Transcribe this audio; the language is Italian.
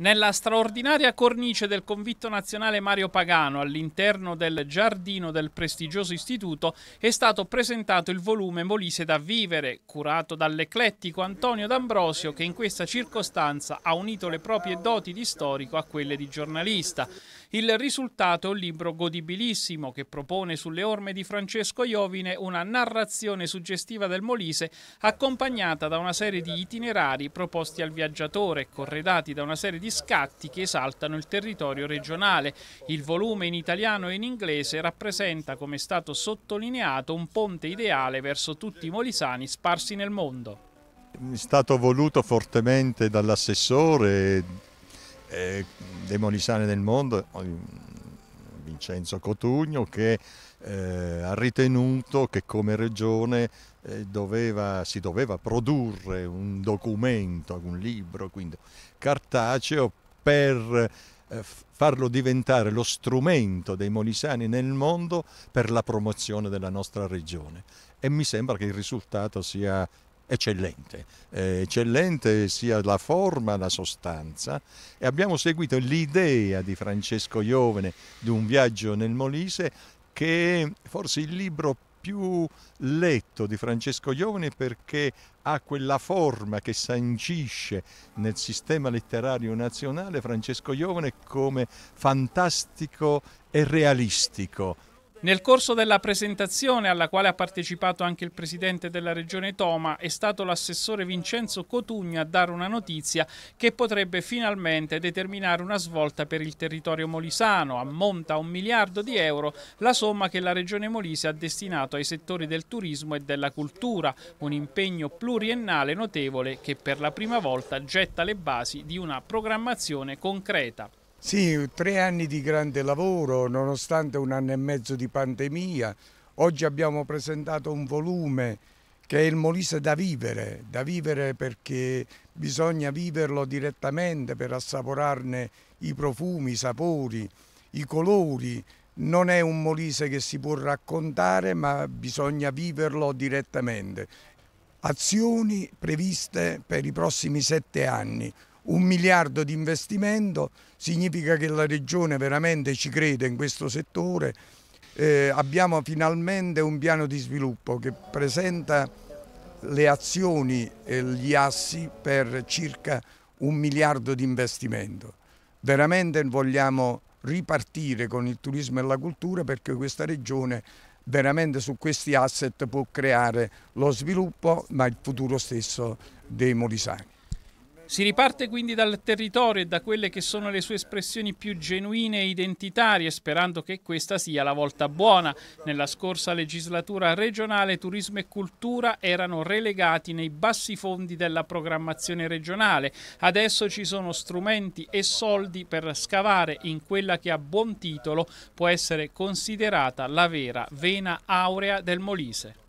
Nella straordinaria cornice del convitto nazionale Mario Pagano, all'interno del giardino del prestigioso istituto, è stato presentato il volume Molise da vivere, curato dall'eclettico Antonio D'Ambrosio, che in questa circostanza ha unito le proprie doti di storico a quelle di giornalista. Il risultato è un libro godibilissimo che propone sulle orme di Francesco Iovine una narrazione suggestiva del Molise, accompagnata da una serie di itinerari proposti al viaggiatore, corredati da una serie di degli scatti che esaltano il territorio regionale. Il volume in italiano e in inglese rappresenta, come è stato sottolineato, un ponte ideale verso tutti i molisani sparsi nel mondo. È stato voluto fortemente dall'assessore eh, dei molisani del mondo, Vincenzo Cotugno che eh, ha ritenuto che come regione eh, doveva, si doveva produrre un documento, un libro quindi, cartaceo per eh, farlo diventare lo strumento dei molisani nel mondo per la promozione della nostra regione e mi sembra che il risultato sia eccellente, eh, eccellente sia la forma, la sostanza e abbiamo seguito l'idea di Francesco Iovene di un viaggio nel Molise che è forse il libro più letto di Francesco Iovene perché ha quella forma che sancisce nel sistema letterario nazionale Francesco Iovene come fantastico e realistico, nel corso della presentazione, alla quale ha partecipato anche il presidente della regione Toma, è stato l'assessore Vincenzo Cotugno a dare una notizia che potrebbe finalmente determinare una svolta per il territorio molisano. Ammonta a un miliardo di euro la somma che la regione Molise ha destinato ai settori del turismo e della cultura, un impegno pluriennale notevole che per la prima volta getta le basi di una programmazione concreta. Sì, tre anni di grande lavoro, nonostante un anno e mezzo di pandemia. Oggi abbiamo presentato un volume che è il Molise da vivere, da vivere perché bisogna viverlo direttamente per assaporarne i profumi, i sapori, i colori. Non è un Molise che si può raccontare, ma bisogna viverlo direttamente. Azioni previste per i prossimi sette anni un miliardo di investimento, significa che la Regione veramente ci crede in questo settore. Eh, abbiamo finalmente un piano di sviluppo che presenta le azioni e gli assi per circa un miliardo di investimento. Veramente vogliamo ripartire con il turismo e la cultura perché questa regione veramente su questi asset può creare lo sviluppo ma il futuro stesso dei molisani. Si riparte quindi dal territorio e da quelle che sono le sue espressioni più genuine e identitarie, sperando che questa sia la volta buona. Nella scorsa legislatura regionale turismo e cultura erano relegati nei bassi fondi della programmazione regionale. Adesso ci sono strumenti e soldi per scavare in quella che a buon titolo può essere considerata la vera vena aurea del Molise.